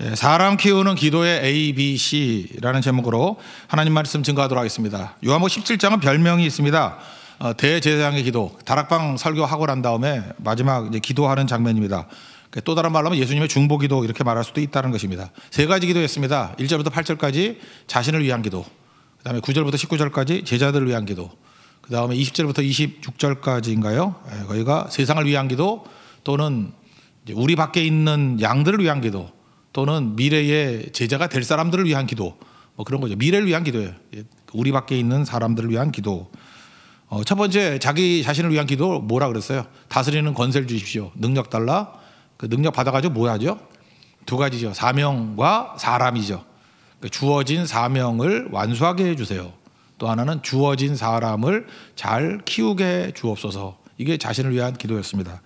예, 사람 키우는 기도의 A, B, C라는 제목으로 하나님 말씀 증거하도록 하겠습니다. 요한복 17장은 별명이 있습니다. 어, 대제사장의 기도, 다락방 설교하고 난 다음에 마지막 이제 기도하는 장면입니다. 그 또 다른 말로 하면 예수님의 중보 기도 이렇게 말할 수도 있다는 것입니다. 세 가지 기도했습니다. 1절부터 8절까지 자신을 위한 기도, 그 다음에 9절부터 19절까지 제자들을 위한 기도, 그 다음에 20절부터 26절까지인가요? 예, 거기가 세상을 위한 기도 또는 우리 밖에 있는 양들을 위한 기도, 또는 미래의 제자가 될 사람들을 위한 기도 뭐 그런 거죠. 미래를 위한 기도예요. 예, 우리 밖에 있는 사람들을 위한 기도. 어, 첫 번째 자기 자신을 위한 기도 뭐라 그랬어요? 다스리는 권세를 주십시오. 능력 달라. 그 능력 받아가지고 뭐 하죠? 두 가지죠. 사명과 사람이죠. 그 주어진 사명을 완수하게 해주세요. 또 하나는 주어진 사람을 잘 키우게 해 주옵소서. 이게 자신을 위한 기도였습니다.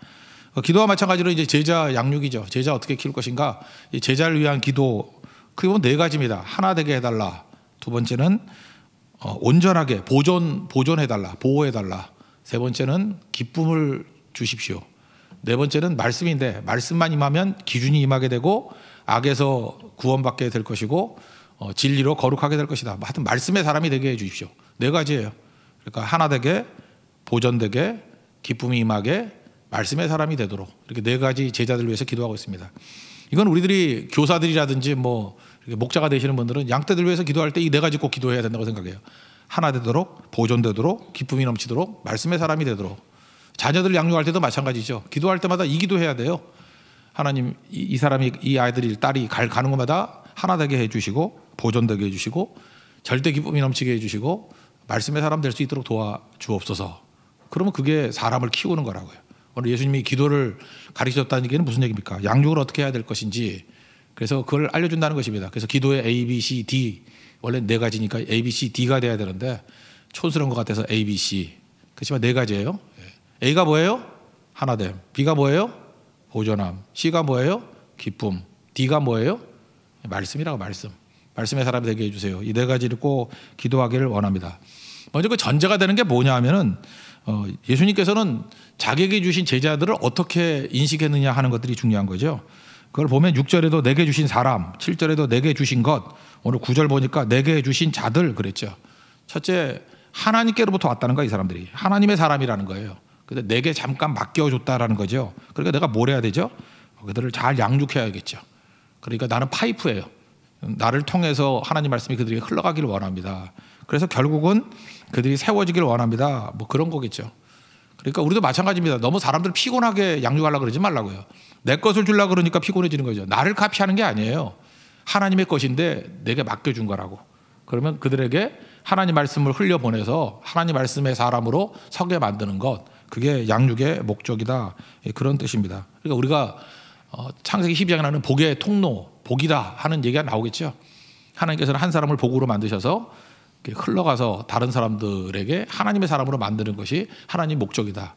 어, 기도와 마찬가지로 이제 제자 양육이죠. 제자 어떻게 키울 것인가? 제자를 위한 기도 크게 보면 네 가지입니다. 하나 되게 해달라. 두 번째는 어, 온전하게 보존 보존해달라, 보호해달라. 세 번째는 기쁨을 주십시오. 네 번째는 말씀인데 말씀만 임하면 기준이 임하게 되고 악에서 구원받게 될 것이고 어, 진리로 거룩하게 될 것이다. 뭐 하여튼 말씀의 사람이 되게 해주십시오. 네 가지예요. 그러니까 하나 되게 보존되게 기쁨이 임하게 말씀의 사람이 되도록 이렇게 네 가지 제자들 을 위해서 기도하고 있습니다. 이건 우리들이 교사들이라든지 뭐 목자가 되시는 분들은 양떼들 위해서 기도할 때 이 네 가지 꼭 기도해야 된다고 생각해요. 하나 되도록 보존되도록 기쁨이 넘치도록 말씀의 사람이 되도록 자녀들 양육할 때도 마찬가지죠. 기도할 때마다 이 기도해야 돼요. 하나님 이, 이 사람이 이 아이들이 딸이 갈, 가는 곳마다 하나 되게 해주시고 보존되게 해주시고 절대 기쁨이 넘치게 해주시고 말씀의 사람 될 수 있도록 도와주옵소서. 그러면 그게 사람을 키우는 거라고요. 오늘 예수님이 기도를 가르치셨다는 얘기는 무슨 얘기입니까? 양육을 어떻게 해야 될 것인지 그래서 그걸 알려준다는 것입니다. 그래서 기도의 A, B, C, D 원래 네 가지니까 A, B, C, D가 돼야 되는데 촌스러운 것 같아서 A, B, C 그렇지만 네 가지예요. 예. A가 뭐예요? 하나됨. B가 뭐예요? 보존함. C가 뭐예요? 기쁨. D가 뭐예요? 말씀이라고 말씀. 말씀의 사람이 되게 해주세요. 이 네 가지를 꼭 기도하기를 원합니다. 먼저 그 전제가 되는 게 뭐냐 하면은 어, 예수님께서는 자기에게 주신 제자들을 어떻게 인식했느냐 하는 것들이 중요한 거죠. 그걸 보면 6절에도 내게 주신 사람, 7절에도 내게 주신 것, 오늘 9절 보니까 내게 주신 자들 그랬죠. 첫째, 하나님께로부터 왔다는 거야, 이 사람들이. 하나님의 사람이라는 거예요. 근데 내게 잠깐 맡겨줬다라는 거죠. 그러니까 내가 뭘 해야 되죠? 그들을 잘 양육해야겠죠. 그러니까 나는 파이프예요. 나를 통해서 하나님 말씀이 그들에게 흘러가기를 원합니다. 그래서 결국은 그들이 세워지길 원합니다. 뭐 그런 거겠죠. 그러니까 우리도 마찬가지입니다. 너무 사람들 피곤하게 양육하려 고 그러지 말라고요. 내 것을 주려 고 그러니까 피곤해지는 거죠. 나를 카피하는 게 아니에요. 하나님의 것인데 내게 맡겨준 거라고. 그러면 그들에게 하나님 말씀을 흘려보내서 하나님 말씀의 사람으로 서게 만드는 것. 그게 양육의 목적이다. 예, 그런 뜻입니다. 그러니까 우리가 어, 창세기 12장에 나는 복의 통로, 복이다 하는 얘기가 나오겠죠. 하나님께서는 한 사람을 복으로 만드셔서 흘러가서 다른 사람들에게 하나님의 사람으로 만드는 것이 하나님 목적이다.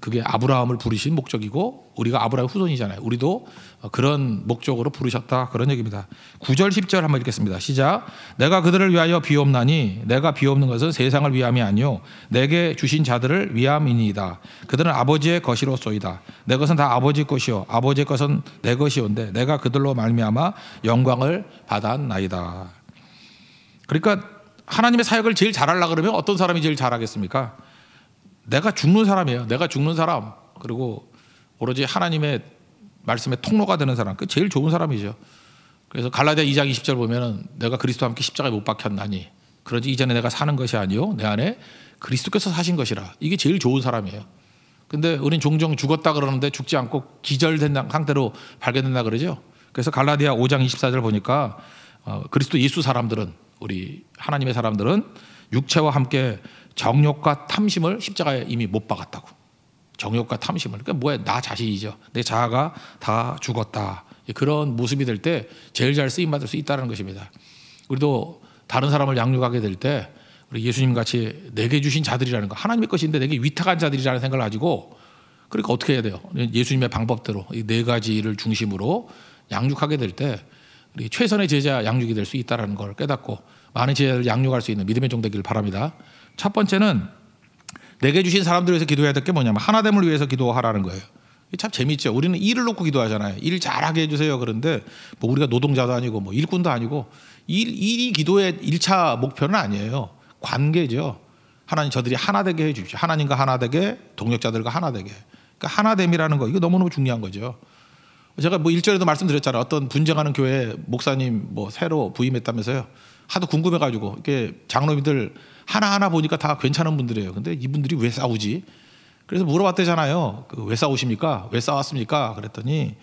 그게 아브라함을 부르신 목적이고 우리가 아브라함 후손이잖아요. 우리도 그런 목적으로 부르셨다. 그런 얘기입니다. 9절 10절 한번 읽겠습니다. 시작. 내가 그들을 위하여 비옵나니 내가 비옵는 것은 세상을 위함이 아니요 내게 주신 자들을 위함이니이다. 그들은 아버지의 것이로소이다. 내 것은 다 아버지 것이요 아버지의 것은 내 것이온데 내가 그들로 말미암아 영광을 받았나이다. 그러니까 하나님의 사역을 제일 잘하려 그러면 어떤 사람이 제일 잘하겠습니까? 내가 죽는 사람이에요. 내가 죽는 사람 그리고 오로지 하나님의 말씀의 통로가 되는 사람 그 제일 좋은 사람이죠. 그래서 갈라디아 2장 20절 보면은 내가 그리스도와 함께 십자가에 못 박혔나니 그러지 이전에 내가 사는 것이 아니요 내 안에 그리스도께서 사신 것이라 이게 제일 좋은 사람이에요. 근데 우린 종종 죽었다 그러는데 죽지 않고 기절된 상태로 발견된다 그러죠. 그래서 갈라디아 5장 24절 보니까 어, 그리스도 예수 사람들은 우리 하나님의 사람들은 육체와 함께 정욕과 탐심을 십자가에 이미 못 박았다고. 정욕과 탐심을. 그러니까 뭐야? 나 자신이죠. 내 자아가 다 죽었다. 그런 모습이 될 때 제일 잘 쓰임 받을 수 있다는 것입니다. 우리도 다른 사람을 양육하게 될 때 우리 예수님 같이 내게 주신 자들이라는 거 하나님의 것인데 내게 위탁한 자들이라는 생각을 가지고 그러니까 어떻게 해야 돼요? 예수님의 방법대로 이 네 가지를 중심으로 양육하게 될때 우리 최선의 제자 양육이 될 수 있다는 걸 깨닫고 많은 제자를 양육할 수 있는 믿음의 종 되기를 바랍니다. 첫 번째는 내게 주신 사람들 위해서 기도해야 될 게 뭐냐면 하나됨을 위해서 기도하라는 거예요. 참 재밌죠. 우리는 일을 놓고 기도하잖아요. 일 잘하게 해주세요. 그런데 뭐 우리가 노동자도 아니고 뭐 일꾼도 아니고 일, 일이 기도의 1차 목표는 아니에요. 관계죠. 하나님 저들이 하나 되게 해주십시오. 하나님과 하나 되게, 동역자들과 하나 되게. 그러니까 하나됨이라는 거 이거 너무너무 중요한 거죠. 제가 뭐 일절에도 말씀드렸잖아요. 어떤 분쟁하는 교회 목사님 뭐 새로 부임했다면서요. 하도 궁금해가지고 이게 장로님들 하나 하나 보니까 다 괜찮은 분들이에요. 근데 이분들이 왜 싸우지? 그래서 물어봤대잖아요. 그왜 싸우십니까? 왜 싸웠습니까? 그랬더니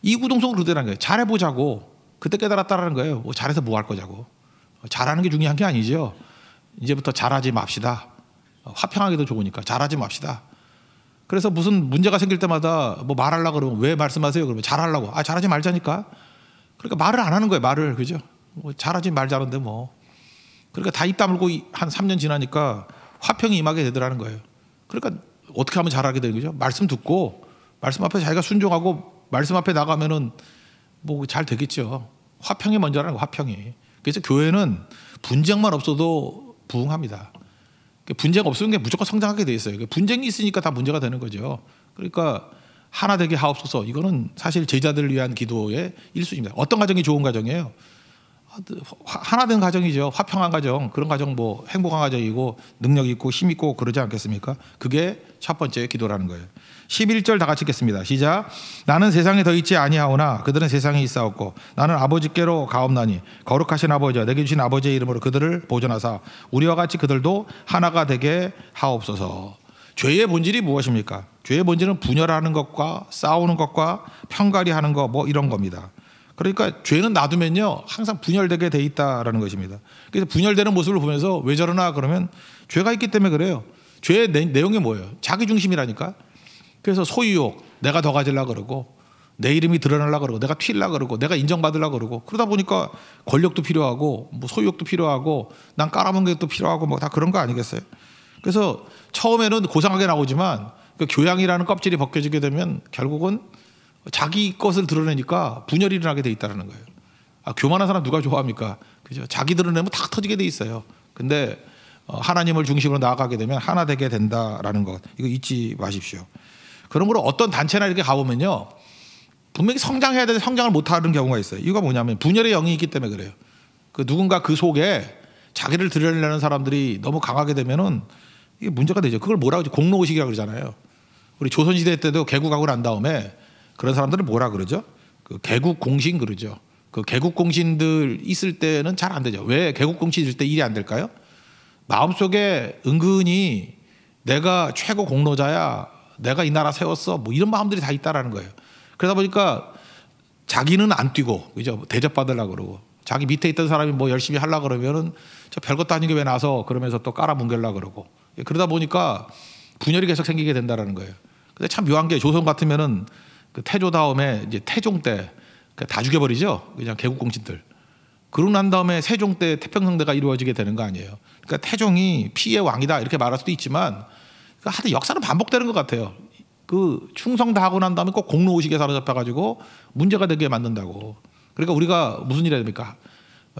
이구동성으로 그대라는 거예요. 잘해보자고. 그때 깨달았다라는 거예요. 뭐 잘해서 뭐 할 거냐고. 잘하는 게 중요한 게 아니죠. 이제부터 잘하지 맙시다. 화평하기도 좋으니까 잘하지 맙시다. 그래서 무슨 문제가 생길 때마다 뭐 말하려고 그러면 왜 말씀하세요? 그러면 잘하려고. 아, 잘하지 말자니까. 그러니까 말을 안 하는 거예요, 말을. 그죠? 뭐 잘하지 말자는데 뭐. 그러니까 다 입 다물고 한 3년 지나니까 화평이 임하게 되더라는 거예요. 그러니까 어떻게 하면 잘하게 되는 거죠? 말씀 듣고 말씀 앞에 자기가 순종하고 말씀 앞에 나가면은 뭐 잘 되겠죠. 화평이 먼저라는 거, 화평이. 그래서 교회는 분쟁만 없어도 부흥합니다. 그 분쟁 없으면 무조건 성장하게 돼 있어요. 그 분쟁이 있으니까 다 문제가 되는 거죠. 그러니까 하나 되게 하옵소서. 이거는 사실 제자들을 위한 기도의 일수입니다. 어떤 가정이 좋은 가정이에요? 하나 된 가정이죠. 화평한 가정, 그런 가정 뭐 행복한 가정이고 능력 있고 힘 있고 그러지 않겠습니까? 그게 첫 번째 기도라는 거예요. 11절 다 같이 읽겠습니다. 시작. 나는 세상에 더 있지 아니하오나 그들은 세상에 있사옵고 나는 아버지께로 가옵나니 거룩하신 아버지와 내게 주신 아버지의 이름으로 그들을 보존하사 우리와 같이 그들도 하나가 되게 하옵소서. 죄의 본질이 무엇입니까? 죄의 본질은 분열하는 것과 싸우는 것과 편가리하는 것뭐 이런 겁니다. 그러니까 죄는 놔두면요 항상 분열되게 돼 있다라는 것입니다. 그래서 분열되는 모습을 보면서 왜 저러나 그러면 죄가 있기 때문에 그래요. 죄의 내, 용이 뭐예요? 자기 중심이라니까. 그래서 소유욕, 내가 더 가질라 그러고 내 이름이 드러날라 그러고 내가 튈라 그러고 내가 인정받으려 그러고 그러다 보니까 권력도 필요하고 뭐 소유욕도 필요하고 난 깔아먹는 것도 필요하고 뭐 다 그런 거 아니겠어요? 그래서 처음에는 고상하게 나오지만 그 교양이라는 껍질이 벗겨지게 되면 결국은 자기 것을 드러내니까 분열이 일어나게 돼 있다는 거예요. 아, 교만한 사람 누가 좋아합니까? 그죠? 자기 드러내면 탁 터지게 돼 있어요. 근데 어, 하나님을 중심으로 나아가게 되면 하나 되게 된다라는 것 이거 잊지 마십시오. 그러므로 어떤 단체나 이렇게 가보면요 분명히 성장해야 되는데 성장을 못하는 경우가 있어요. 이유 뭐냐면 분열의 영이 있기 때문에 그래요. 그 누군가 그 속에 자기를 드러내는 사람들이 너무 강하게 되면은 이게 문제가 되죠. 그걸 뭐라고 공로의식이라고 그러잖아요. 우리 조선시대 때도 개국하고 난 다음에 그런 사람들은 뭐라 그러죠? 그 개국 공신 그러죠. 그 개국 공신들 있을 때는 잘 안 되죠. 왜 개국 공신 있을 때 일이 안 될까요? 마음속에 은근히 내가 최고 공로자야. 내가 이 나라 세웠어. 뭐 이런 마음들이 다 있다라는 거예요. 그러다 보니까 자기는 안 뛰고 그죠? 대접받으려 그러고 자기 밑에 있던 사람이 뭐 열심히 하려 그러면은 저 별것도 아닌 게 왜 나서 그러면서 또 깔아뭉개려 그러고 예, 그러다 보니까 분열이 계속 생기게 된다라는 거예요. 근데 참 묘한 게 조선 같으면은 그 태조 다음에 이제 태종 때다 그러니까 죽여버리죠. 그냥 개국공신들. 그러고 난 다음에 세종 때 태평성대가 이루어지게 되는 거 아니에요. 그러니까 태종이 피의 왕이다 이렇게 말할 수도 있지만 그러니까 하여튼 역사는 반복되는 것 같아요. 그 충성 다 하고 난 다음에 꼭 공로 의식에 사로잡혀가지고 문제가 되게 만든다고. 그러니까 우리가 무슨 일해야 됩니까?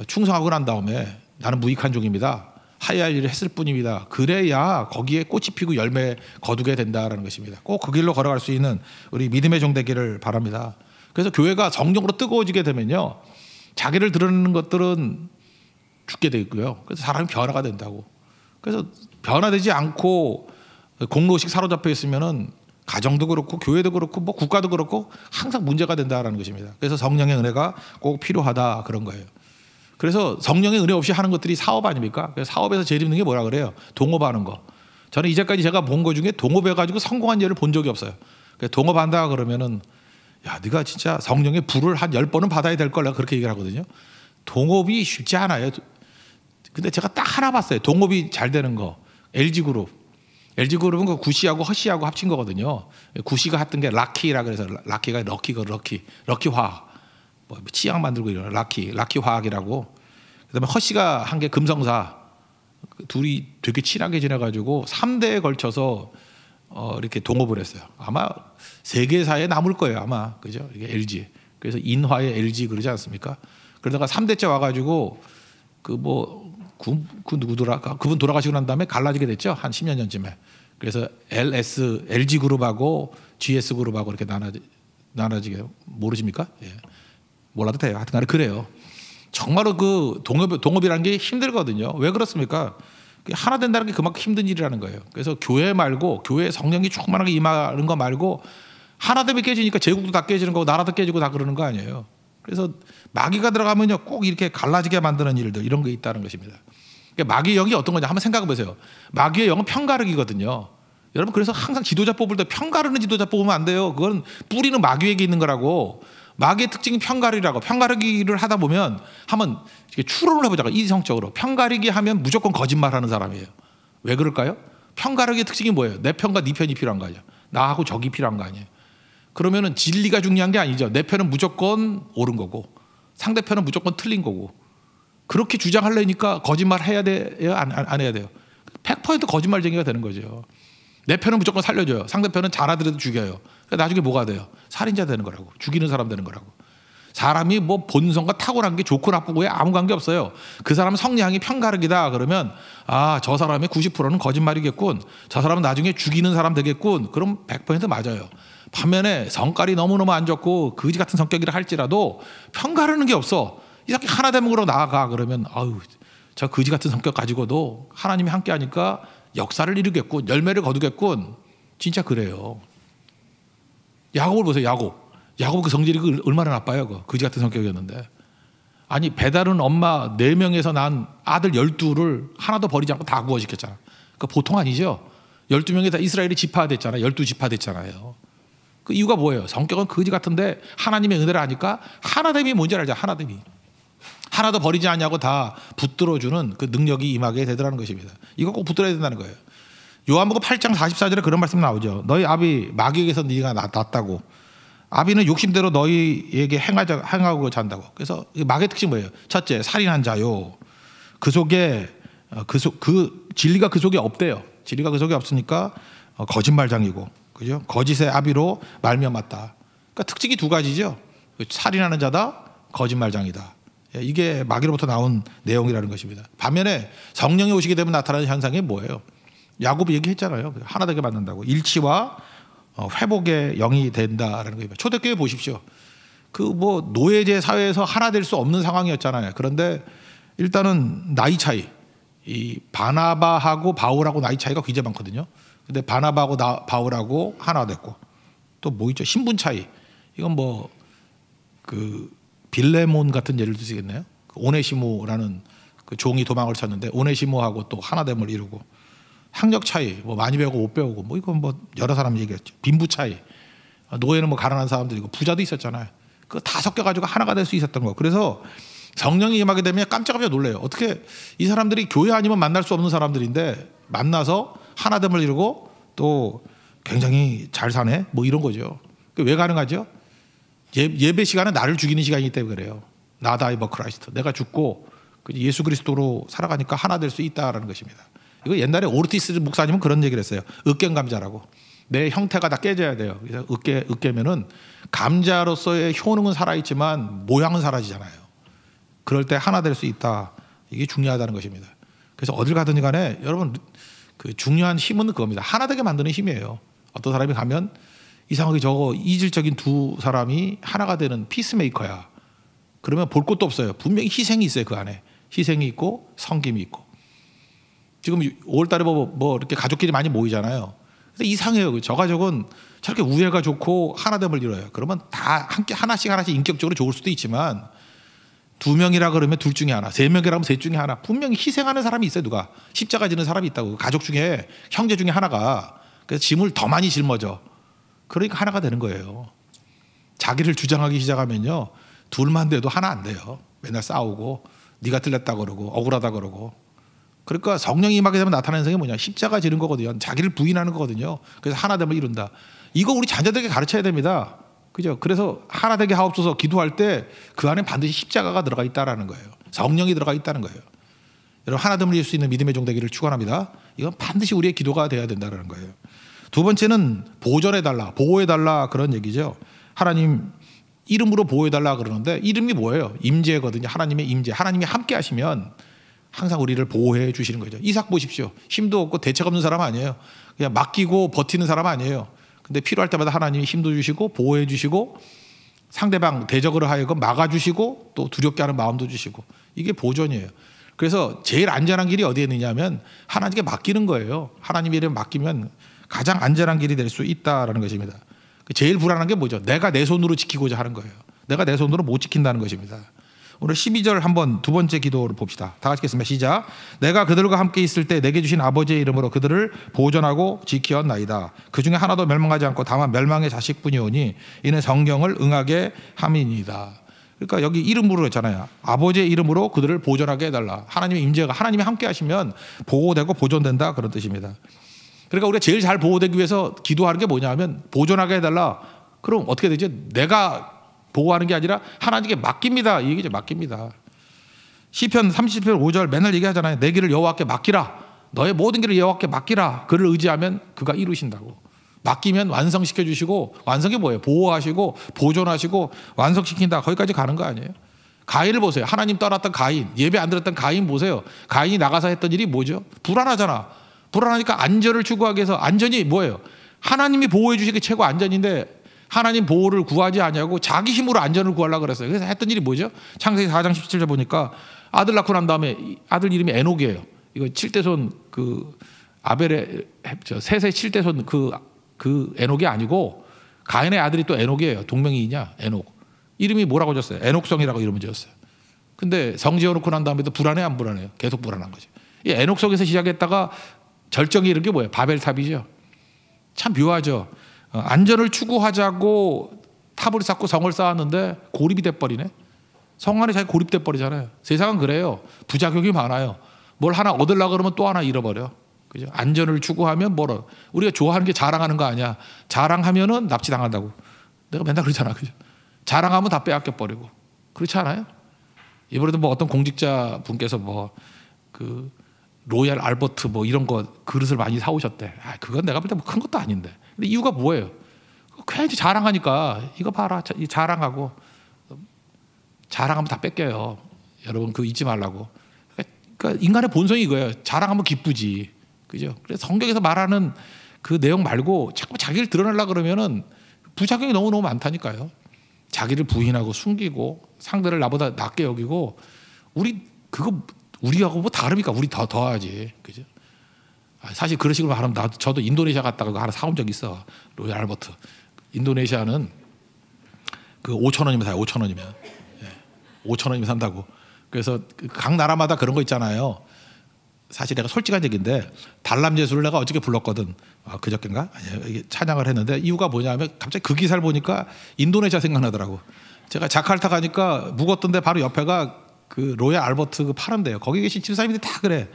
충성하고 난 다음에 나는 무익한 종입니다. 하야 할 일을 했을 뿐입니다. 그래야 거기에 꽃이 피고 열매 거두게 된다라는 것입니다. 꼭 그 길로 걸어갈 수 있는 우리 믿음의 종 되기를 바랍니다. 그래서 교회가 정령으로 뜨거워지게 되면요. 자기를 드러내는 것들은 죽게 되고요. 그래서 사람이 변화가 된다고. 그래서 변화되지 않고 공로식 사로잡혀 있으면은 가정도 그렇고 교회도 그렇고 뭐 국가도 그렇고 항상 문제가 된다라는 것입니다. 그래서 성령의 은혜가 꼭 필요하다 그런 거예요. 그래서 성령의 은혜 없이 하는 것들이 사업 아닙니까? 사업에서 제일 힘든 게 뭐라 그래요? 동업하는 거. 저는 이제까지 제가 본 거 중에 동업해가지고 성공한 예를 본 적이 없어요. 동업한다 그러면은 야, 네가 진짜 성령의 불을 한 열 번은 받아야 될 걸라 그렇게 얘기를 하거든요. 동업이 쉽지 않아요. 근데 제가 딱 하나 봤어요. 동업이 잘 되는 거. LG 그룹. LG 그룹은 그 구시하고 허시하고 합친 거거든요. 구시가 했던 게 락키라 그래서 락키가 럭키가 그 럭키, 럭키화. 뭐 치약 만들고 이런 라키 라키 화학이라고 그다음에 허씨가 한게 금성사 둘이 되게 친하게 지내가지고 3대에 걸쳐서 어, 이렇게 동업을 했어요. 아마 세계사에 남을 거예요. 아마 그죠? 이게 LG. 그래서 인화의 LG 그러지 않습니까? 그러다가 3대째 와가지고 그뭐 그, 뭐 그 누구더라? 그분 돌아가시고 난 다음에 갈라지게 됐죠. 한 10년 전쯤에. 그래서 LS LG 그룹하고 GS 그룹하고 이렇게 나눠 나눠지게 모르십니까? 예. 몰라도 돼요. 하여튼 간에 그래요. 정말로 그 동업, 동업이라는 게 힘들거든요. 왜 그렇습니까? 하나 된다는 게 그만큼 힘든 일이라는 거예요. 그래서 교회 말고 교회 성령이 충만하게 임하는 거 말고 하나 되면 깨지니까 제국도 다 깨지는 거고 나라도 깨지고 다 그러는 거 아니에요. 그래서 마귀가 들어가면요 꼭 이렇게 갈라지게 만드는 일들 이런 게 있다는 것입니다. 그러니까 마귀의 영이 어떤 거냐 한번 생각해 보세요. 마귀의 영은 편가르기거든요. 여러분 그래서 항상 지도자 뽑을 때 편가르는 지도자 뽑으면 안 돼요. 그건 뿌리는 마귀에게 있는 거라고. 마귀의 특징이 편가르기라고 편가르기를 하다 보면 한번 추론을 해보자고 이성적으로 편가르기 하면 무조건 거짓말하는 사람이에요. 왜 그럴까요? 편가르기의 특징이 뭐예요? 내 편과 네 편이 필요한 거 아니에요. 나하고 적이 필요한 거 아니에요. 그러면은 진리가 중요한 게 아니죠. 내 편은 무조건 옳은 거고 상대편은 무조건 틀린 거고 그렇게 주장하려니까 거짓말 해야 돼요? 안, 안 해야 돼요? 100% 거짓말쟁이가 되는 거죠. 내 편은 무조건 살려줘요. 상대편은 잘하더라도 죽여요. 그러니까 나중에 뭐가 돼요? 살인자 되는 거라고. 죽이는 사람 되는 거라고. 사람이 뭐 본성과 탁월한 게 좋고 나쁘고에 아무 관계 없어요. 그 사람 성향이 편가르기다 그러면 아, 저 사람의 90%는 거짓말이겠군. 저 사람은 나중에 죽이는 사람 되겠군. 그럼 100% 맞아요. 반면에 성깔이 너무너무 안 좋고 거지 같은 성격이라 할지라도 편가르는 게 없어. 이렇게 하나 대목으로 나아가 그러면 아유, 저 거지 같은 성격 가지고도 하나님이 함께 하니까 역사를 이루겠군, 열매를 거두겠군. 진짜 그래요. 야곱을 보세요, 야곱. 야곱 그 성질이 그 얼마나 나빠요, 그 그지 같은 성격이었는데. 아니, 배달은 엄마 4명에서 난 아들 12를 하나도 버리지 않고 다 구워시켰잖아. 그 보통 아니죠? 12명이 다 이스라엘이 집파됐잖아요12 지파됐잖아요. 그 이유가 뭐예요? 성격은 그지 같은데 하나님의 은혜를 아니까 하나됨이 뭔지 알죠 하나됨이. 하나도 버리지 않냐고 다 붙들어주는 그 능력이 임하게 되더라는 것입니다. 이거 꼭 붙들어야 된다는 거예요. 요한복음 8장 44절에 그런 말씀 나오죠. 너희 아비 마귀에게서 네가 났다고. 아비는 욕심대로 너희에게 행하자, 행하고 잔다고. 그래서 마귀의 특징 뭐예요? 첫째, 살인한 자요. 그 속에 어, 그, 속, 그 진리가 그 속에 없대요. 진리가 그 속에 없으니까 어, 거짓말장이고, 그죠? 거짓의 아비로 말미암았다. 그러니까 특징이 두 가지죠. 그 살인하는 자다, 거짓말장이다. 예, 이게 마귀로부터 나온 내용이라는 것입니다. 반면에 성령이 오시게 되면 나타나는 현상이 뭐예요? 야곱이 얘기했잖아요. 하나 되게 만든다고. 일치와 어, 회복의 영이 된다라는 거예요. 초대교회 보십시오. 그 뭐 노예제 사회에서 하나 될 수 없는 상황이었잖아요. 그런데 일단은 나이 차이. 이 바나바하고 바울하고 나이 차이가 굉장히 많거든요. 근데 바나바하고 나, 바울하고 하나 됐고 또 뭐 있죠? 신분 차이. 이건 뭐그 빌레몬 같은 예를 드시겠네요. 오네시모라는 그 종이 도망을 쳤는데 오네시모하고 또 하나됨을 이루고 학력 차이, 뭐 많이 배우고 못 배우고 뭐 이건 뭐 여러 사람 얘기했죠. 빈부 차이, 노예는 뭐 가난한 사람들이고 부자도 있었잖아요. 그 다 섞여가지고 하나가 될 수 있었던 거. 그래서 성령이 임하게 되면 깜짝깜짝 놀래요. 어떻게 이 사람들이 교회 아니면 만날 수 없는 사람들인데 만나서 하나됨을 이루고 또 굉장히 잘 사네 뭐 이런 거죠. 왜 가능하죠? 예, 배 시간은 나를 죽이는 시간이기 때문에 그래요. 나다이 버 크라이스트. 내가 죽고 그 예수 그리스도로 살아가니까 하나 될 수 있다라는 것입니다. 이거 옛날에 오르티스 목사님은 그런 얘기를 했어요. 으깬 감자라고. 내 형태가 다 깨져야 돼요. 그래서 으깨, 으깨면은 감자로서의 효능은 살아있지만 모양은 사라지잖아요. 그럴 때 하나 될 수 있다. 이게 중요하다는 것입니다. 그래서 어딜 가든지 간에 여러분 그 중요한 힘은 그겁니다. 하나 되게 만드는 힘이에요. 어떤 사람이 가면 이상하게 저거 이질적인 두 사람이 하나가 되는 피스메이커야. 그러면 볼 것도 없어요. 분명히 희생이 있어요 그 안에. 희생이 있고 성김이 있고. 지금 5월달에 뭐, 뭐 이렇게 가족끼리 많이 모이잖아요. 근데 이상해요. 그 저 가족은 저렇게 우애가 좋고 하나됨을 이뤄요. 그러면 다 함께 하나씩 하나씩 인격적으로 좋을 수도 있지만 두 명이라 그러면 둘 중에 하나, 세 명이라 면셋 중에 하나. 분명히 희생하는 사람이 있어요 누가 십자가 지는 사람이 있다고 그 가족 중에 형제 중에 하나가 그래서 짐을 더 많이 짊어져. 그러니까 하나가 되는 거예요. 자기를 주장하기 시작하면요. 둘만 돼도 하나 안 돼요. 맨날 싸우고 네가 틀렸다 그러고 억울하다 그러고 그러니까 성령이 임하게 되면 나타나는 성이 뭐냐 십자가 지는 거거든요 자기를 부인하는 거거든요 그래서 하나 되면 이룬다 이거 우리 자녀들에게 가르쳐야 됩니다 그죠 그래서 하나 되게 하옵소서 기도할 때 그 안에 반드시 십자가가 들어가 있다라 거예요 성령이 들어가 있다는 거예요 여러분 하나 되면 이룰 수 있는 믿음의 종 되기를 축원합니다 이건 반드시 우리의 기도가 돼야 된다는 거예요 두 번째는 보존해달라, 보호해달라 그런 얘기죠. 하나님 이름으로 보호해달라 그러는데 이름이 뭐예요? 임재거든요. 하나님의 임재. 하나님이 함께 하시면 항상 우리를 보호해 주시는 거죠. 이삭 보십시오. 힘도 없고 대책 없는 사람 아니에요. 그냥 맡기고 버티는 사람 아니에요. 근데 필요할 때마다 하나님이 힘도 주시고 보호해 주시고 상대방 대적으로 하여금 막아주시고 또 두렵게 하는 마음도 주시고 이게 보존이에요. 그래서 제일 안전한 길이 어디에 있느냐면 하 하나님께 맡기는 거예요. 하나님의 름에 맡기면 가장 안전한 길이 될 수 있다라는 것입니다. 그 제일 불안한 게 뭐죠? 내가 내 손으로 지키고자 하는 거예요. 내가 내 손으로 못 지킨다는 것입니다. 오늘 12절 한번 두 번째 기도를 봅시다. 다 같이 겠습니다 시작. 내가 그들과 함께 있을 때 내게 주신 아버지의 이름으로 그들을 보존하고 지키었나이다. 그 중에 하나도 멸망하지 않고 다만 멸망의 자식뿐이오니 이는 성경을 응하게 함이니이다. 그러니까 여기 이름으로 했잖아요. 아버지의 이름으로 그들을 보존하게 해달라. 하나님의 임재가 하나님이 함께 하시면 보호되고 보존된다 그런 뜻입니다. 그러니까 우리가 제일 잘 보호되기 위해서 기도하는 게 뭐냐면 보존하게 해달라. 그럼 어떻게 되지? 내가 보호하는 게 아니라 하나님께 맡깁니다. 이 얘기죠. 맡깁니다. 시편 30편 5절 맨날 얘기하잖아요. 내 길을 여호와께 맡기라. 너의 모든 길을 여호와께 맡기라. 그를 의지하면 그가 이루신다고. 맡기면 완성시켜 주시고 완성이 뭐예요? 보호하시고 보존하시고 완성시킨다. 거기까지 가는 거 아니에요? 가인을 보세요. 하나님 떠났던 가인, 예배 안들었던 가인 보세요. 가인이 나가서 했던 일이 뭐죠? 불안하잖아. 불안하니까 안전을 추구하기 위해서 안전이 뭐예요? 하나님이 보호해 주시기 최고 안전인데 하나님 보호를 구하지 아니고 자기 힘으로 안전을 구하려고 그랬어요. 그래서 했던 일이 뭐죠? 창세기 4장 17절 보니까 아들 낳고 난 다음에 아들 이름이 에녹이에요. 이거 칠대손 그 아벨의 저 셋의 칠대손 그그 그 에녹이 아니고 가인의 아들이 또 에녹이에요. 동명이이냐? 에녹. 이름이 뭐라고 졌어요? 에녹성이라고 이름을 지었어요. 근데 성지어 놓고 난 다음에도 불안해 안 불안해요? 계속 불안한 거죠. 이 에녹 속에서 시작했다가 절정이이런게 뭐예요? 바벨탑이죠. 참 묘하죠. 어, 안전을 추구하자고 탑을 쌓고 성을 쌓았는데 고립이 돼버리네. 성 안에 자기 고립돼 버리잖아요. 세상은 그래요. 부작용이 많아요. 뭘 하나 얻으려 그러면 또 하나 잃어버려. 그죠? 안전을 추구하면 뭐라 우리가 좋아하는 게 자랑하는 거 아니야. 자랑하면은 납치당한다고. 내가 맨날 그러잖아. 그죠? 자랑하면 다 빼앗겨 버리고. 그렇지 않아요? 이번에도 뭐 어떤 공직자 분께서 뭐그 로얄 알버트 뭐 이런 거 그릇을 많이 사오셨대. 아, 그건 내가 볼 때뭐 것도 아닌데. 근데 이유가 뭐예요? 괜히 자랑하니까 이거 봐라 자, 자랑하고 자랑하면 다 뺏겨요. 여러분 그 잊지 말라고. 그러니까 인간의 본성이 이거예요. 자랑하면 기쁘지. 그죠? 그래서 성경에서 말하는 그 내용 말고 자꾸 자기를 드러내려 그러면은 부작용이 너무너무 많다니까요. 자기를 부인하고 숨기고 상대를 나보다 낮게 여기고 우리 그거 우리하고 뭐 다릅니까? 우리 더, 더 하지. 그죠? 아, 사실 그런 식으로 말하면 나도, 저도 인도네시아 갔다가 하나 사온 적 있어. 로얄 알버트. 인도네시아는 그 5천 원이면 사요. 5천 원이면. 5천 예. 원이면 산다고. 그래서 그 각 나라마다 그런 거 있잖아요. 사실 내가 솔직한 얘기인데 달람 예수를 내가 어저께 불렀거든. 아, 그저께인가? 아니, 찬양을 했는데 이유가 뭐냐면 갑자기 그 기사를 보니까 인도네시아 생각나더라고. 제가 자카타 가니까 묵었던데 바로 옆에가 그 로얄 알버트 그 파는데요. 거기 계신 집사님들 다 그래.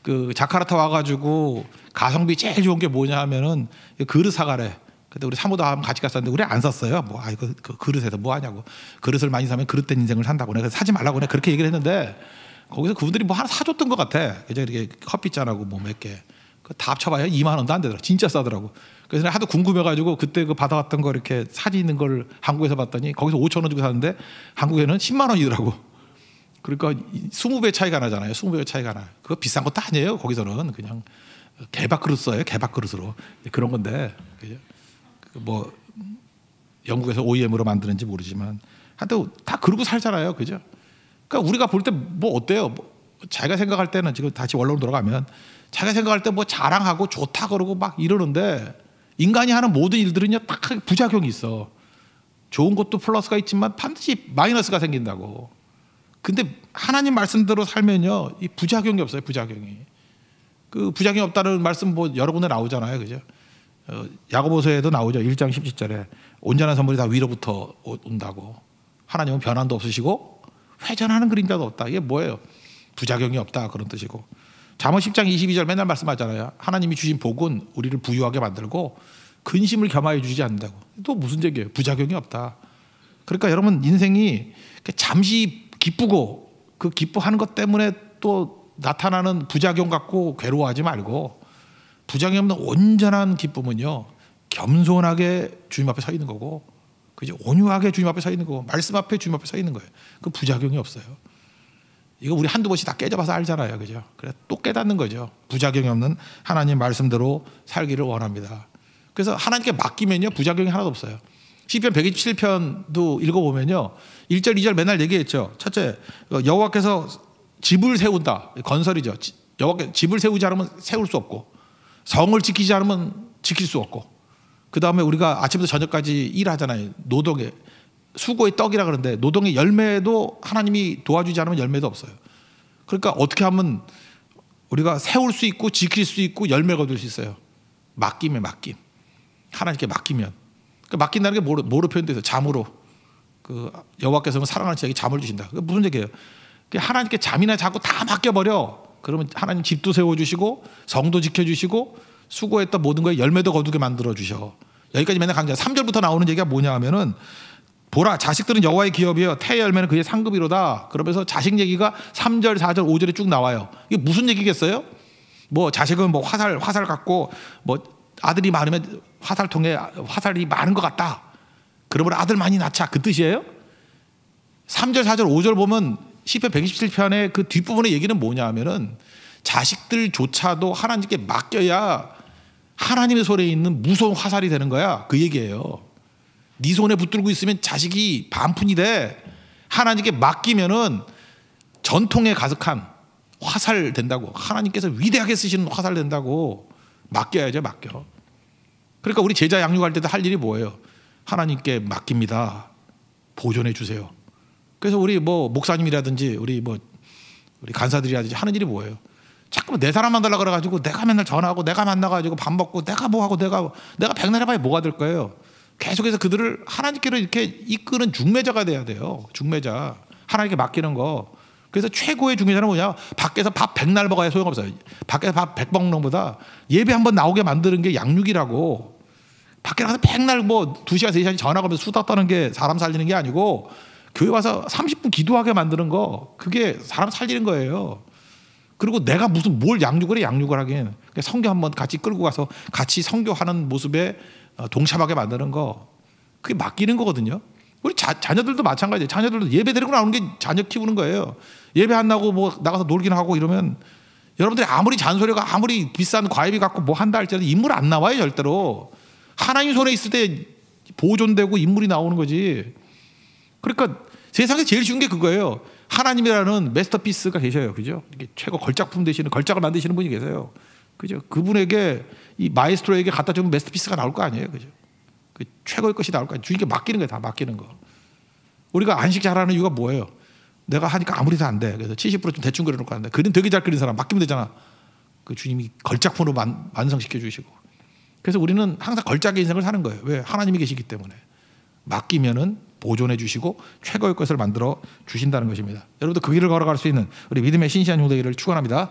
그 자카르타 와가지고 가성비 제일 좋은 게 뭐냐 하면은 그릇 사가래. 그때 우리 사모다 같이 갔었는데 우리 안 샀어요. 뭐 아 이거 그 그릇에서 뭐 하냐고. 그릇을 많이 사면 그릇된 인생을 산다고 내가 사지 말라고 내가 그렇게 얘기를 했는데 거기서 그분들이 뭐 하나 사줬던 것 같아. 그래서 이렇게 커피 잔하고 뭐 몇 개. 다 합쳐봐야 2만 원도 안 되더라. 진짜 싸더라고. 그래서 하도 궁금해가지고 그때 그 받아왔던 거 이렇게 사진 있는 걸 한국에서 봤더니 거기서 5천 원 주고 샀는데 한국에는 10만 원이더라고. 그러니까 20배 차이가 나잖아요. 20배 차이가 나. 그거 비싼 것도 아니에요. 거기서는 그냥 개박 그릇 써요. 개박 그릇으로 그런 건데 그 뭐 영국에서 OEM으로 만드는지 모르지만 하여튼 다 그러고 살잖아요. 그죠? 그러니까 우리가 볼 때 뭐 어때요? 뭐 자기가 생각할 때는 지금 다시 원론으로 돌아가면 자기가 생각할 때 뭐 자랑하고 좋다 그러고 막 이러는데 인간이 하는 모든 일들은요 딱 부작용이 있어. 좋은 것도 플러스가 있지만 반드시 마이너스가 생긴다고. 근데 하나님 말씀대로 살면요, 이 부작용이 없어요. 부작용이. 그 부작용이 없다는 말씀 뭐 여러 군데 나오잖아요. 그죠? 어, 야고보서에도 나오죠. 1장 17절에 온전한 선물이 다 위로부터 온다고. 하나님은 변함도 없으시고 회전하는 그림자도 없다. 이게 뭐예요? 부작용이 없다 그런 뜻이고. 잠언 10장 22절 맨날 말씀하잖아요. 하나님이 주신 복은 우리를 부유하게 만들고 근심을 겸하여 주지 않는다고. 또 무슨 얘기예요? 부작용이 없다. 그러니까 여러분 인생이 잠시 기쁘고 그 기뻐하는 것 때문에 또 나타나는 부작용 갖고 괴로워하지 말고 부작용 없는 온전한 기쁨은요 겸손하게 주님 앞에 서 있는 거고 그죠 온유하게 주님 앞에 서 있는 거고 말씀 앞에 주님 앞에 서 있는 거예요 그 부작용이 없어요 이거 우리 한두 번씩 다 깨져봐서 알잖아요 그죠 그래 또 깨닫는 거죠 부작용이 없는 하나님 말씀대로 살기를 원합니다 그래서 하나님께 맡기면요 부작용이 하나도 없어요 시편 127편도 읽어보면요. 1절, 2절 맨날 얘기했죠. 첫째, 어, 여호와께서 집을 세운다. 건설이죠. 여호와께 집을 세우지 않으면 세울 수 없고 성을 지키지 않으면 지킬 수 없고 그 다음에 우리가 아침부터 저녁까지 일하잖아요. 노동에 수고의 떡이라 그러는데 노동의 열매도 하나님이 도와주지 않으면 열매도 없어요. 그러니까 어떻게 하면 우리가 세울 수 있고 지킬 수 있고 열매가 될 수 있어요. 맡김에 맡김. 하나님께 맡기면. 그 맡긴다는 게 뭐로, 뭐로 표현돼서 잠으로 그 여호와께서는 사랑하는 자에게 잠을 주신다. 그 무슨 얘기예요? 하나님께 잠이나 자고 다 맡겨버려. 그러면 하나님 집도 세워주시고 성도 지켜주시고 수고했던 모든 거에 열매도 거두게 만들어 주셔. 여기까지 맨날 강조. 3절부터 나오는 얘기가 뭐냐 하면은 보라 자식들은 여호와의 기업이요 태 열매는 그의 상급이로다. 그러면서 자식 얘기가 3절, 4절, 5절에 쭉 나와요. 이게 무슨 얘기겠어요? 뭐 자식은 뭐 화살 화살 갖고 뭐 아들이 많으면 화살통에 화살이 많은 것 같다. 그러므로 아들 많이 낳자. 그 뜻이에요? 3절, 4절, 5절 보면 10편 127편의 그 뒷부분의 얘기는 뭐냐 하면은 자식들조차도 하나님께 맡겨야 하나님의 손에 있는 무서운 화살이 되는 거야. 그 얘기예요. 네 손에 붙들고 있으면 자식이 반푼이 돼. 하나님께 맡기면은 전통에 가득한 화살 된다고. 하나님께서 위대하게 쓰시는 화살 된다고. 맡겨야죠, 맡겨. 그러니까 우리 제자 양육할 때도 할 일이 뭐예요? 하나님께 맡깁니다. 보존해 주세요. 그래서 우리 뭐 목사님이라든지 우리 뭐 우리 간사들이라든지 하는 일이 뭐예요? 자꾸 내 사람 만달라 그래가지고 내가 맨날 전화하고 내가 만나가지고 밥 먹고 내가 뭐 하고 내가 내가 백날 해봐야 뭐가 될 거예요? 계속해서 그들을 하나님께로 이렇게 이끄는 중매자가 돼야 돼요. 중매자 하나님께 맡기는 거. 그래서 최고의 중매자는 뭐냐? 밖에서 밥 백날 먹어야 소용없어요. 밖에서 밥백 먹는 것보다 예배 한 번 나오게 만드는 게 양육이라고. 밖에 나가서 백날 뭐 2시간, 3시간 전화 걸면서 수다 떠는 게 사람 살리는 게 아니고 교회 와서 30분 기도하게 만드는 거 그게 사람 살리는 거예요. 그리고 내가 무슨 뭘 양육을 해 양육을 하긴 그러니까 성교 한 번 같이 끌고 가서 같이 성교하는 모습에 어, 동참하게 만드는 거 그게 맡기는 거거든요. 우리 자, 자녀들도 마찬가지예요. 자녀들도 예배 데리고 나오는 게 자녀 키우는 거예요. 예배 안 나고 뭐 나가서 놀긴 하고 이러면 여러분들이 아무리 잔소리가 아무리 비싼 과외비 갖고 뭐 한다 할지라도 인물 안 나와요 절대로. 하나님 손에 있을 때 보존되고 인물이 나오는 거지. 그러니까 세상에 제일 쉬운 게 그거예요. 하나님이라는 메스터피스가 계셔요. 그죠? 이게 최고 걸작품 되시는 걸작을 만드시는 분이 계세요. 그죠? 그분에게 이 마이스트로에게 갖다 주면 메스터피스가 나올 거 아니에요. 그죠? 그 최고의 것이 나올 거 아니에요. 주님께 맡기는 거예요. 다 맡기는 거. 우리가 안식 잘하는 이유가 뭐예요? 내가 하니까 아무리 도안 돼. 그래서 70%좀 대충 그려놓고 한다. 그림 되게 잘 그린 사람 맡기면 되잖아. 그 주님이 걸작품으로 만, 완성시켜 주시고. 그래서 우리는 항상 걸작의 인생을 사는 거예요. 왜? 하나님이 계시기 때문에. 맡기면은 보존해 주시고 최고의 것을 만들어 주신다는 것입니다. 여러분도 그 길을 걸어갈 수 있는 우리 믿음의 신실한 형제기를 축원합니다.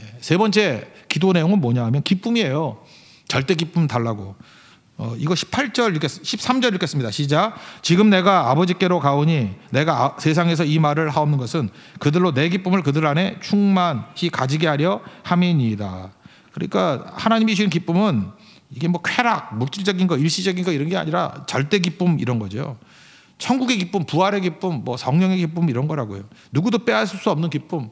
예. 세 번째 기도 내용은 뭐냐 하면 기쁨이에요. 절대 기쁨 달라고. 어, 이거 18절 읽겠, 13절 읽겠습니다. 시작. 지금 내가 아버지께로 가오니 내가 아, 세상에서 이 말을 하옵는 것은 그들로 내 기쁨을 그들 안에 충만히 가지게 하려 함이니이다. 그러니까 하나님이 주신 기쁨은 이게 뭐 쾌락, 물질적인 거, 일시적인 거 이런 게 아니라 절대 기쁨 이런 거죠. 천국의 기쁨, 부활의 기쁨, 뭐 성령의 기쁨 이런 거라고요. 누구도 빼앗을 수 없는 기쁨.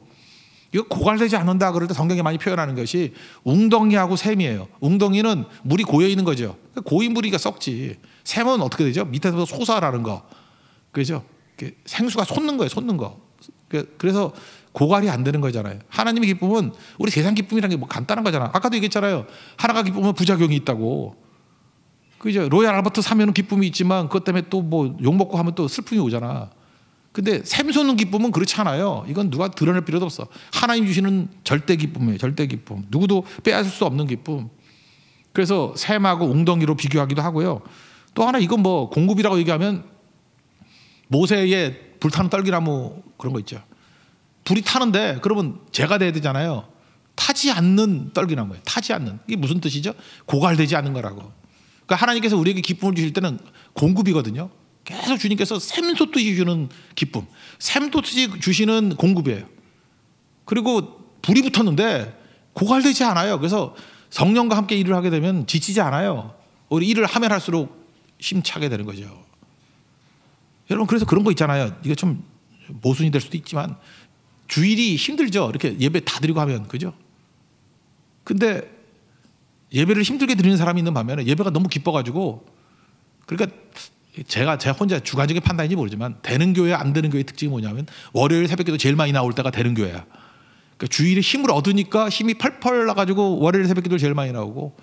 이거 고갈되지 않는다 그럴 때 성경이 많이 표현하는 것이 웅덩이하고 샘이에요. 웅덩이는 물이 고여 있는 거죠. 고인 물이가 썩지. 샘은 어떻게 되죠? 밑에서 소사라는 거. 그죠? 생수가 솟는 거예요. 솟는 거. 그, 그래서 고갈이 안 되는 거잖아요. 하나님의 기쁨은 우리 세상 기쁨이란게뭐 간단한 거잖아. 아까도 얘기했잖아요. 하나가 기쁨은 부작용이 있다고. 그죠? 로얄 알버트 사면은 기쁨이 있지만 그것 때문에 또 뭐 욕먹고 하면 또 슬픔이 오잖아. 근데 샘솟는 기쁨은 그렇지 않아요. 이건 누가 드러낼 필요도 없어. 하나님 주시는 절대 기쁨이에요. 절대 기쁨. 누구도 빼앗을 수 없는 기쁨. 그래서 샘하고 웅덩이로 비교하기도 하고요. 또 하나 이건 뭐 공급이라고 얘기하면 모세의 불타는 딸기나무 그런 거 있죠. 불이 타는데 그러면 제가 돼야 되잖아요. 타지 않는 떨기나 거예요. 타지 않는. 이게 무슨 뜻이죠? 고갈되지 않는 거라고. 그러니까 하나님께서 우리에게 기쁨을 주실 때는 공급이거든요. 계속 주님께서 샘솟듯이 주는 기쁨. 샘솟듯이 주시는 공급이에요. 그리고 불이 붙었는데 고갈되지 않아요. 그래서 성령과 함께 일을 하게 되면 지치지 않아요. 우리 일을 하면 할수록 힘차게 되는 거죠. 여러분 그래서 그런 거 있잖아요. 이게 좀 모순이 될 수도 있지만 주일이 힘들죠. 이렇게 예배 다 드리고 하면 그죠? 근데 예배를 힘들게 드리는 사람이 있는 반면에 예배가 너무 기뻐가지고 그러니까 제가 제 혼자 주관적인 판단인지 모르지만 되는 교회 안 되는 교회 특징이 뭐냐면 월요일 새벽기도 제일 많이 나올 때가 되는 교회야. 그러니까 주일에 힘을 얻으니까 힘이 펄펄 나가지고 월요일 새벽기도 제일 많이 나오고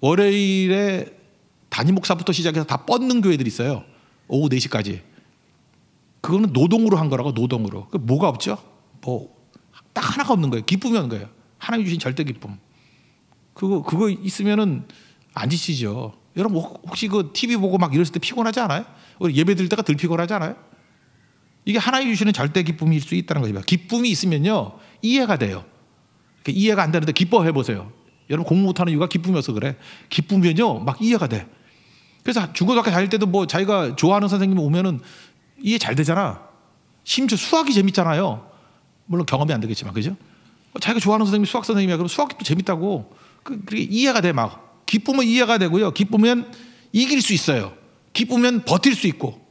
월요일에 단임 목사부터 시작해서 다 뻗는 교회들이 있어요. 오후 4시까지. 그거는 노동으로 한 거라고 노동으로. 그 뭐가 없죠? 뭐딱 하나가 없는 거예요. 기쁨이 없는 거예요. 하나님 주신 절대 기쁨. 그거 그거 있으면은 안 지치죠. 여러분 혹시 그 TV 보고 막 이랬을 때 피곤하지 않아요? 우리 예배 드릴 때가 덜 피곤하지 않아요? 이게 하나님 주시는 절대 기쁨일 수 있다는 거죠. 기쁨이 있으면요 이해가 돼요. 이해가 안 되는데 기뻐해 보세요. 여러분 공부 못하는 이유가 기쁨이어서 그래. 기쁨이면요막 이해가 돼. 그래서 중고등학교 다닐 때도 뭐 자기가 좋아하는 선생님 오면은 이해 잘 되잖아. 심지어 수학이 재밌잖아요. 물론 경험이 안 되겠지만 그죠? 뭐 자기가 좋아하는 선생님이 수학 선생님이야. 그럼 수학이 재밌다고 그, 그게 이해가 돼 막. 기쁘면 이해가 되고요. 기쁘면 이길 수 있어요. 기쁘면 버틸 수 있고.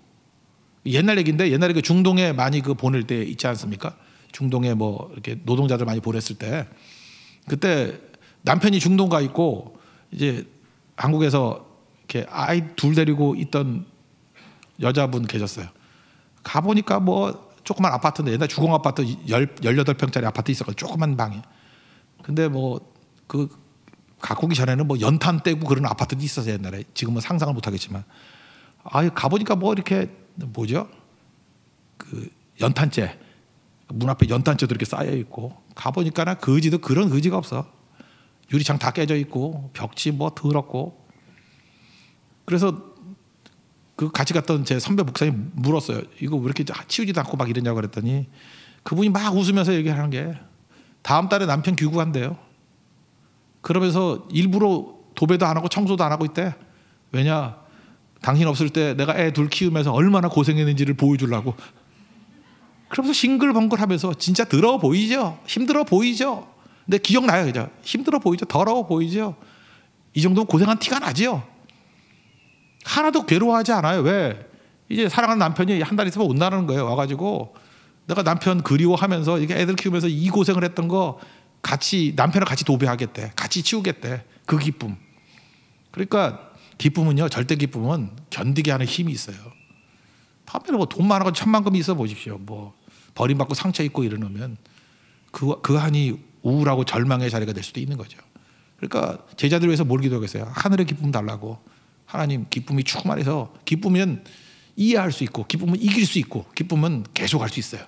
옛날 얘기인데 옛날에 그 중동에 많이 그 보낼 때 있지 않습니까? 중동에 뭐 이렇게 노동자들 많이 보냈을 때 그때 남편이 중동 가 있고 이제 한국에서 이렇게 아이 둘 데리고 있던 여자분 계셨어요. 가 보니까 뭐 조그만 아파트인데 옛날 주공 아파트 18평짜리 아파트 있었거든. 조그만 방이. 근데 뭐그 가꾸기 전에는 뭐 연탄 떼고 그런 아파트도 있었어요, 옛날에. 지금은 상상을 못 하겠지만. 아, 가 보니까 뭐 이렇게 뭐죠? 그 연탄재. 문 앞에 연탄재도 이렇게 쌓여 있고 가 보니까 나 거지도 그런 의지가 없어. 유리창 다 깨져 있고 벽지 뭐 더럽고. 그래서 그 같이 갔던 제 선배 목사님 물었어요. 이거 왜 이렇게 치우지도 않고 막 이러냐고 그랬더니 그분이 막 웃으면서 얘기하는 게 다음 달에 남편 귀국한대요. 그러면서 일부러 도배도 안 하고 청소도 안 하고 있대. 왜냐? 당신 없을 때 내가 애 둘 키우면서 얼마나 고생했는지를 보여주려고. 그러면서 싱글벙글 하면서 진짜 더러워 보이죠? 힘들어 보이죠? 근데 기억나요, 그죠? 힘들어 보이죠? 더러워 보이죠? 이 정도면 고생한 티가 나지요? 하나도 괴로워하지 않아요. 왜? 이제 사랑하는 남편이 한달 있으면 온다는 거예요. 와가지고 내가 남편 그리워하면서 이게 애들 키우면서 이 고생을 했던 거 같이 남편을 같이 도배하겠대. 같이 치우겠대. 그 기쁨. 그러니까 기쁨은요. 절대 기쁨은 견디게 하는 힘이 있어요. 밤에는 뭐돈 많은 건 천만금 있어 보십시오. 뭐 버림받고 상처 입고 이러면 그, 그 한이 우울하고 절망의 자리가 될 수도 있는 거죠. 그러니까 제자들 위해서 뭘 기도하겠어요? 하늘의 기쁨 달라고. 하나님 기쁨이 축구 말해서 기쁨은 이해할 수 있고 기쁨은 이길 수 있고 기쁨은 계속할 수 있어요.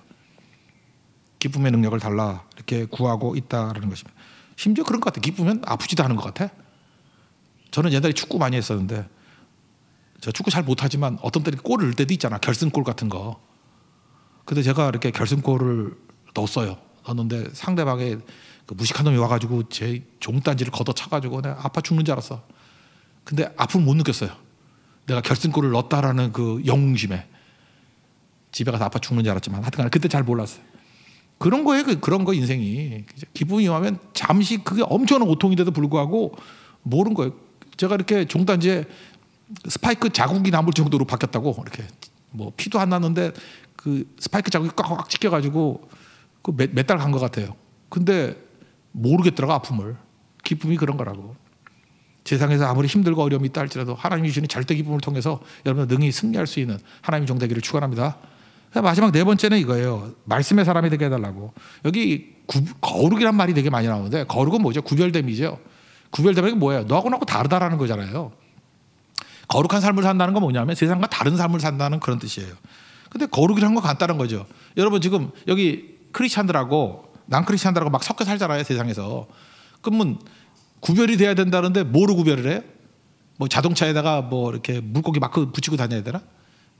기쁨의 능력을 달라 이렇게 구하고 있다라는 것입니다. 심지어 그런 것 같아요. 기쁘면 아프지도 않은 것 같아. 저는 옛날에 축구 많이 했었는데 저 축구 잘 못하지만 어떤 때는 골을 넣을 때도 있잖아. 결승골 같은 거. 근데 제가 이렇게 결승골을 넣었어요. 넣었는데 상대방의 그 무식한 놈이 와가지고 제 종단지를 걷어차가지고 내가 아파 죽는 줄 알았어. 근데 아픔을 못 느꼈어요. 내가 결승골을 넣었다라는 그 영웅심에 집에 가서 아파 죽는 줄 알았지만 하여튼간 에 그때 잘 몰랐어요. 그런 거에 그, 그런 그거 인생이 기분이 하면 잠시 그게 엄청난 고통인데도 불구하고 모르는 거예요. 제가 이렇게 종단지에 스파이크 자국이 남을 정도로 바뀌었다고 이렇게 뭐 피도 안 났는데 그 스파이크 자국이 꽉꽉 찍혀가지고 그 몇 달 간 것 같아요. 근데 모르겠더라고 아픔을 기쁨이 그런 거라고. 세상에서 아무리 힘들고 어려움이 있다 할지라도 하나님 주시는 절대 기쁨을 통해서 여러분 능히 승리할 수 있는 하나님의 종 되기를 축원합니다. 마지막 네 번째는 이거예요. 말씀의 사람이 되게 해달라고. 여기 구, 거룩이란 말이 되게 많이 나오는데 거룩은 뭐죠? 구별됨이죠. 구별됨이 뭐예요? 너하고 나하고 다르다라는 거잖아요. 거룩한 삶을 산다는 건 뭐냐면 세상과 다른 삶을 산다는 그런 뜻이에요. 근데 거룩이란 건 간단한 거죠. 여러분 지금 여기 크리스찬들하고 난 크리스찬들하고 막 섞여 살잖아요 세상에서. 그러면 구별이 돼야 된다는데 뭐로 구별을 해요? 뭐 자동차에다가 뭐 이렇게 물고기 마크 붙이고 다녀야 되나?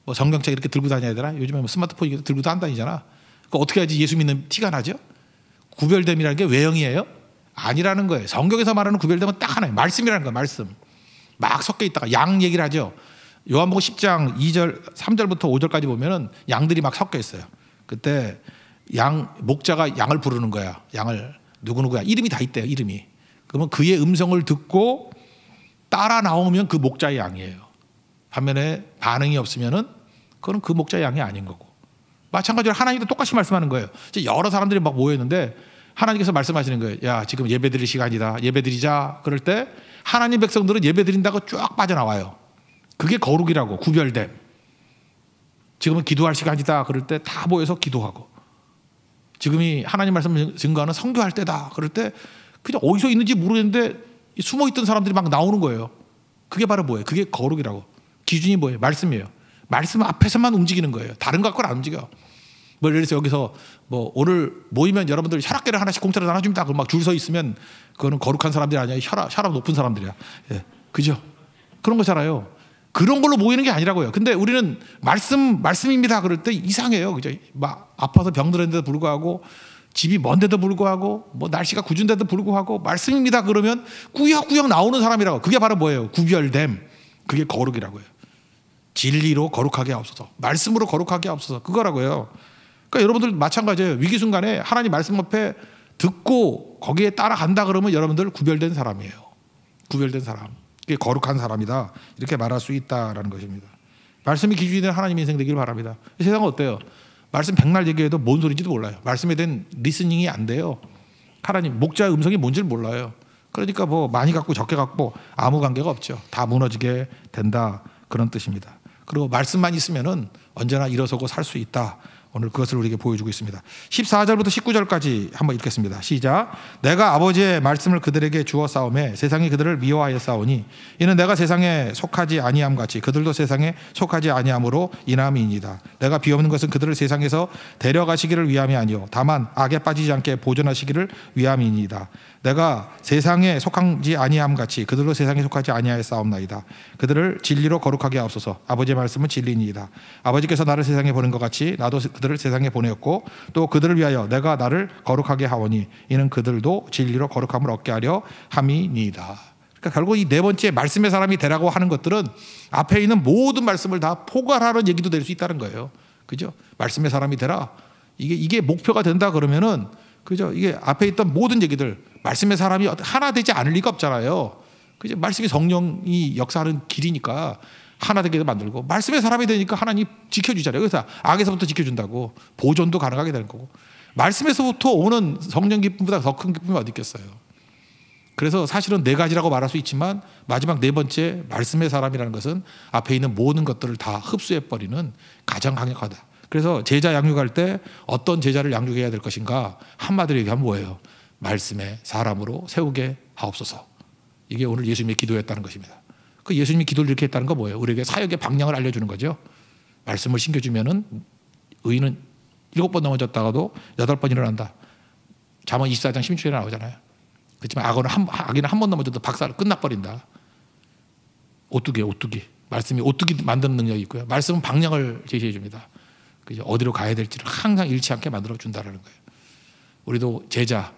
뭐 성경책 이렇게 들고 다녀야 되나? 요즘에 뭐 스마트폰 들고 도안 다니잖아. 그 어떻게 하지 예수 믿는 티가 나죠? 구별됨이라는 게 외형이에요? 아니라는 거예요. 성경에서 말하는 구별됨은 딱 하나예요. 말씀이라는 거예요. 말씀. 막 섞여 있다가 양 얘기를 하죠. 요한복음 10장 2절, 3절부터 5절까지 보면은 양들이 막 섞여 있어요. 그때 양 목자가 양을 부르는 거야. 양을 누구누구야. 이름이 다 있대요. 이름이. 그러면 그의 음성을 듣고 따라 나오면 그 목자의 양이에요. 반면에 반응이 없으면은 그건 그 목자의 양이 아닌 거고. 마찬가지로 하나님도 똑같이 말씀하는 거예요. 여러 사람들이 막 모였는데 하나님께서 말씀하시는 거예요. 야, 지금 예배 드릴 시간이다. 예배 드리자. 그럴 때 하나님 백성들은 예배 드린다고 쫙 빠져나와요. 그게 거룩이라고 구별됨. 지금은 기도할 시간이다. 그럴 때 다 모여서 기도하고. 지금이 하나님 말씀 증거하는 성교할 때다. 그럴 때 그냥 어디서 있는지 모르겠는데 숨어 있던 사람들이 막 나오는 거예요. 그게 바로 뭐예요? 그게 거룩이라고. 기준이 뭐예요? 말씀이에요. 말씀 앞에서만 움직이는 거예요. 다른 것갖는안 움직여. 뭐 예를 들어서 여기서 뭐 오늘 모이면 여러분들 혈압계를 하나씩 공짜로 나눠줍니다. 그럼 막줄 서 있으면 그거는 거룩한 사람들이 아니야. 혈압, 혈압 높은 사람들이야. 예. 그죠? 그런 거잖아요. 그런 걸로 모이는 게 아니라고요. 근데 우리는 말씀, 말씀입니다. 그럴 때 이상해요. 그죠? 막 아파서 병들었는데도 불구하고 집이 먼데도 불구하고 뭐 날씨가 궂은데도 불구하고 말씀입니다 그러면 꾸역꾸역 나오는 사람이라고 그게 바로 뭐예요 구별됨 그게 거룩이라고요 진리로 거룩하게 없어서 말씀으로 거룩하게 없어서 그거라고요 그러니까 여러분들 마찬가지예요 위기 순간에 하나님 말씀 앞에 듣고 거기에 따라간다 그러면 여러분들 구별된 사람이에요 구별된 사람 그게 거룩한 사람이다 이렇게 말할 수 있다라는 것입니다 말씀이 기준이 되는 하나님의 인생 되길 바랍니다 세상은 어때요 말씀 백날 얘기해도 뭔 소리인지도 몰라요. 말씀에 대한 리스닝이 안 돼요. 하나님 목자 음성이 뭔지를 몰라요. 그러니까 뭐 많이 갖고 적게 갖고 아무 관계가 없죠. 다 무너지게 된다 그런 뜻입니다. 그리고 말씀만 있으면은 언제나 일어서고 살 수 있다 오늘 그것을 우리에게 보여주고 있습니다. 14절부터 19절까지 한번 읽겠습니다. 시작. 내가 아버지의 말씀을 그들에게 주어 싸움에 세상이 그들을 미워하여 싸우니 이는 내가 세상에 속하지 아니함 같이 그들도 세상에 속하지 아니함으로 인함이니다 내가 비옵는 것은 그들을 세상에서 데려가시기를 위함이 아니요 다만 악에 빠지지 않게 보존하시기를 위함이니다 내가 세상에 속한지 아니함 같이 그들로 세상에 속하지 아니하여 싸움나이다. 그들을 진리로 거룩하게 하옵소서. 아버지의 말씀은 진리니이다. 아버지께서 나를 세상에 보낸 것 같이 나도 그들을 세상에 보내었고 또 그들을 위하여 내가 나를 거룩하게 하오니 이는 그들도 진리로 거룩함을 얻게 하려 함이니이다. 그러니까 결국 이 네 번째 말씀의 사람이 되라고 하는 것들은 앞에 있는 모든 말씀을 다 포괄하는 얘기도 될 수 있다는 거예요. 그죠? 말씀의 사람이 되라. 이게 이게 목표가 된다 그러면은 그죠? 이게 앞에 있던 모든 얘기들 말씀의 사람이 하나 되지 않을 리가 없잖아요. 그죠? 말씀이 성령이 역사하는 길이니까 하나 되게 만들고 말씀의 사람이 되니까 하나님 지켜주잖아요. 그래서 악에서부터 지켜준다고 보존도 가능하게 되는 거고 말씀에서부터 오는 성령 기쁨보다 더 큰 기쁨이 어디 있겠어요. 그래서 사실은 네 가지라고 말할 수 있지만 마지막 네 번째 말씀의 사람이라는 것은 앞에 있는 모든 것들을 다 흡수해 버리는 가장 강력하다. 그래서 제자 양육할 때 어떤 제자를 양육해야 될 것인가 한마디로 얘기하면 뭐예요? 말씀의 사람으로 세우게 하옵소서. 이게 오늘 예수님의 기도였다는 것입니다. 그 예수님이 기도를 이렇게 했다는 거 뭐예요? 우리에게 사역의 방향을 알려주는 거죠. 말씀을 신겨주면은 의인은 일곱 번 넘어졌다가도 여덟 번 일어난다. 잠언 24장 1 6에 나오잖아요. 그렇지만 악어는 한, 악인은 한 번 넘어져도 박살 끝나버린다. 오뚜기예 오뚜기. 말씀이 오뚜기 만드는 능력이 있고요. 말씀은 방향을 제시해 줍니다. 그죠? 어디로 가야 될지를 항상 잃지 않게 만들어 준다라는 거예요. 우리도 제자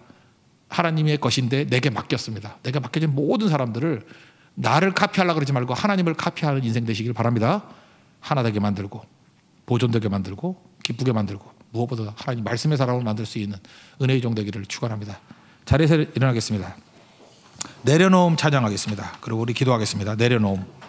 하나님의 것인데 내게 맡겼습니다. 내가 맡겨진 모든 사람들을 나를 카피하려 그러지 말고 하나님을 카피하는 인생 되시길 바랍니다. 하나 되게 만들고 보존되게 만들고 기쁘게 만들고 무엇보다 하나님 말씀의 사람을 만들 수 있는 은혜의 종 되기를 축원합니다. 자리에서 일어나겠습니다. 내려놓음 찬양하겠습니다. 그리고 우리 기도하겠습니다. 내려놓음.